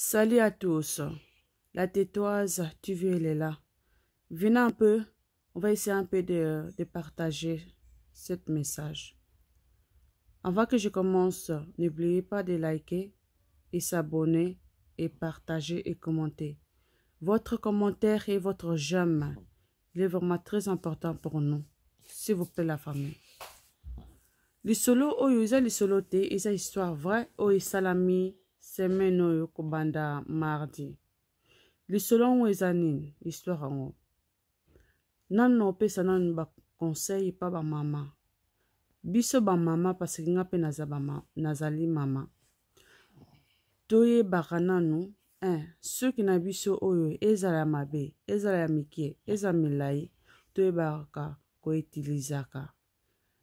Salut à tous. La tétoise, tu veux, elle est là. Venez un peu. On va essayer un peu de, de partager ce message. Avant que je commence, n'oubliez pas de liker et s'abonner et partager et commenter. Votre commentaire et votre j'aime, il est vraiment très important pour nous. S'il vous plaît, la famille. solo solos, les y c'est une histoire vrai histoire oh, salamis. semaine oyo kobanda mardi lisolo yango eza nini histoire yango nano opesa nano baconseil mpa bamama biso bamama paseke nga mpe nazali mama toyebaka nano soki na biso oyo ezala ya mabe ezala ya mike eza milai toyebaka koitilizaka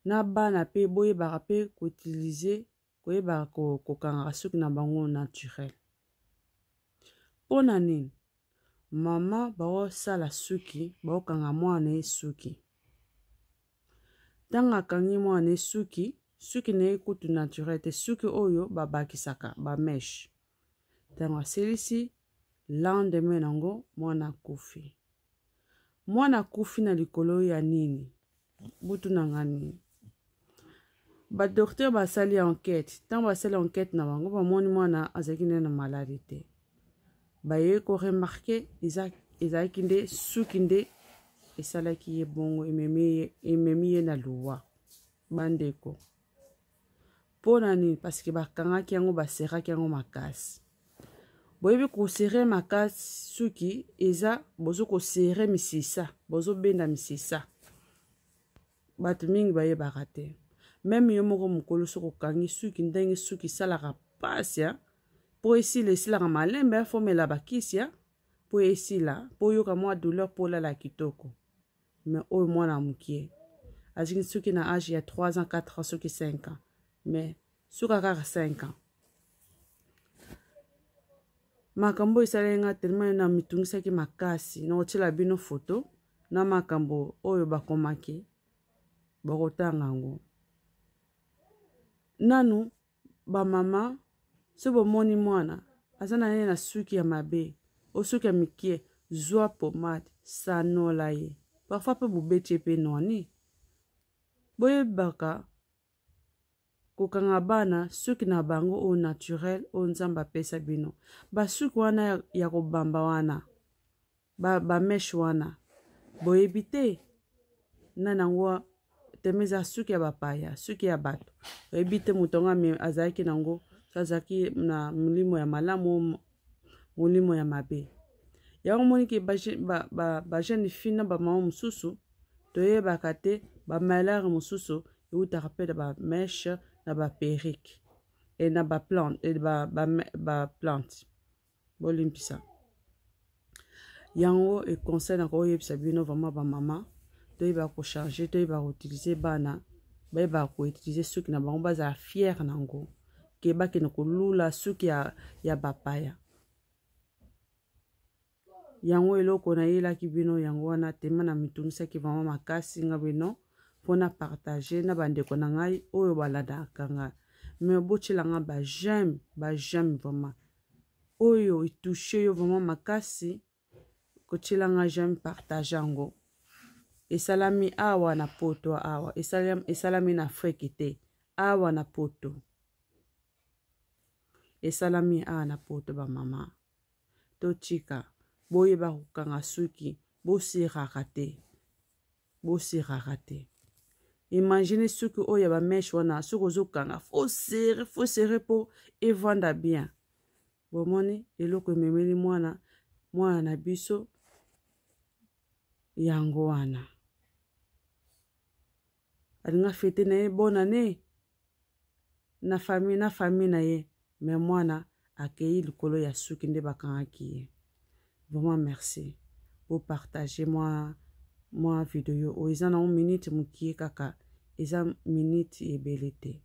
na bana mpe boyebaka mpe koutilize koyebaka kokangaka soki na bango naturel mpona nini mama bakosala suki bakokanga mwana ye suki ntango akangi mwana ye suki suki na ye kutu naturel te suki oyo babakisaka bameshe ntango asilisi lendemain yango mwana akufi mwana akufi na likolo ya nini butunanga nini badokter basali enquête ntango basali enquête na bango bamoni mwana azalaki nde na maladi te bayei koremarke ezalaki nde suki nde esalaki ye bongo ememi ye na luwa bandeko mpona nini parceke bakangaki yango baseraki yango makasi boyebi kosere makasi suki eza bozo kosere misisa bozobenda misisa bato mingi bayebaka te meme yo moko mokolo soki okangi suki ndenge suki esalaka pasi ya mpo esila esilaka malembe afomela bakisi ya mpo esila mpo oyoka mwa douleur mpo olala ya kitoko me oyo mwana mokie azingi soki na age ya 3 ans 4 ans soki 5 ans me suka kaka 5 ans makambo esaleli nga telema na mitungisaki makasi na kotiela bino foto na makambo oyo bakomaki bakotanga yango nanu bamama so bomoni mwana aza na ye na suki ya mabe osuki ya mikie zwa pomade sanola ye parfois mpe bobeti ye mpe noni boyebaka kokanga bana suki na bango oyo naturel oyo nzambe apesa bino basuki wana ya kobamba wana bameshe ba, ba wana boyebi te nani yango teme eza suki ya bapaya suki ya bato oyebi te moto yango azalaki nango so azalaki na molimo ya malamu molimo ya mabe yango moniki bajeune fille na bamama mosusu toyebaka te bamalere mosusu eutaka mpe na bameshe na baperike e na baplante baplante bolimbisa yango econseil na koyebisa bino vraimen bamama to yeba kocharge to yeba koutilize bana bayeba koutilize suki na bango bazala fiere na yango ke bakende kolula suki ya, ya bapaya yango eloko nayelaki bino yango wana tema na mitungisaki vraimen makasi nga bino mpona partage na bandeko na ngai oyo balandaka ngai me obotyelanga bajame bajame vraimen oyo etushe yo vraimen makasi kotyelanga jame partage yango esalami awa na poto awa esalami, esalami na afrike te awa na poto esalami awa na poto bamama totika boyeba kokanga suki bosiraka te bosiraka te imagine suki oyo ya bameshe wana soki ozokanga fosere fosere mpo evanda bien bomoni eloko ememeli mwana mwana na biso yango wana alinga fete na ye bona ne na fami na fami na ye me mwana akei likolo ya suki nde bakangaki ye vraiment merci bopartage mwa mwa video oyo oh, eza nango minute mokie kaka eza minute ebele te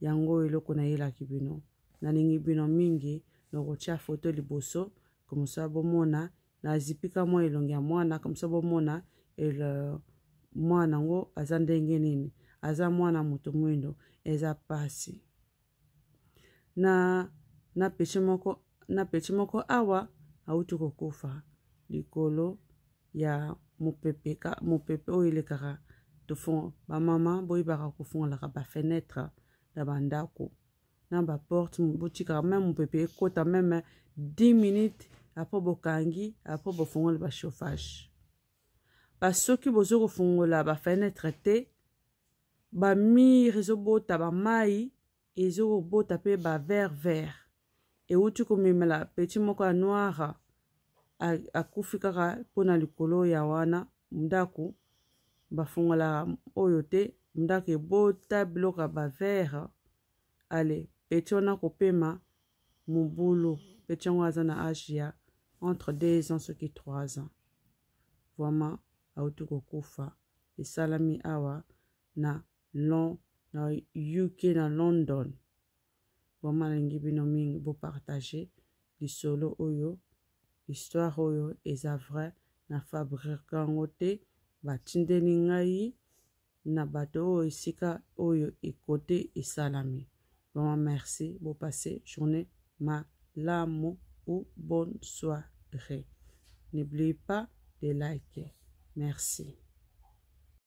yango eloko nayelaki bino nalingi bino mingi nokotia foto liboso komosa bomona nazipika mwa elongi ya mwana komosa bomona ele euh, mwana yango aza ndenge nini aza mwana moto mwindo eza pasi na, na, peche moko, na peche moko awa awuti kokufa likolo ya mopepe, ka, mopepe oyo elekaka bamama boyebaka kofungolaka bafenetre na bandako na baporte botikaka meme mopepe ekota meme 10 minutes apres bokangi apres bofungoli bachauffage basoki bozwi kofungola bafenetre te bamire ezobota bamai ezokobota mpe bavere vere euti komemela peti moko ya noire akufi kaka mpona likolo ya wana ndako bafungolaka oyo te ndako ebota biloko ya bavere ale peti wana kopema mobulu peti yango aza na age ya entre 2 ans soki 3 ans vraiment et esalami awa na Lon, na uk na london vraiment nalingi bino mingi du solo oyo histoire oyo eza vrai na fabrique yango Ote, ngai na bato oyo esika oyo ekote esalami vraiment merci passez journée malamu ou bonne soirée N'oubliez pas de liker Merci.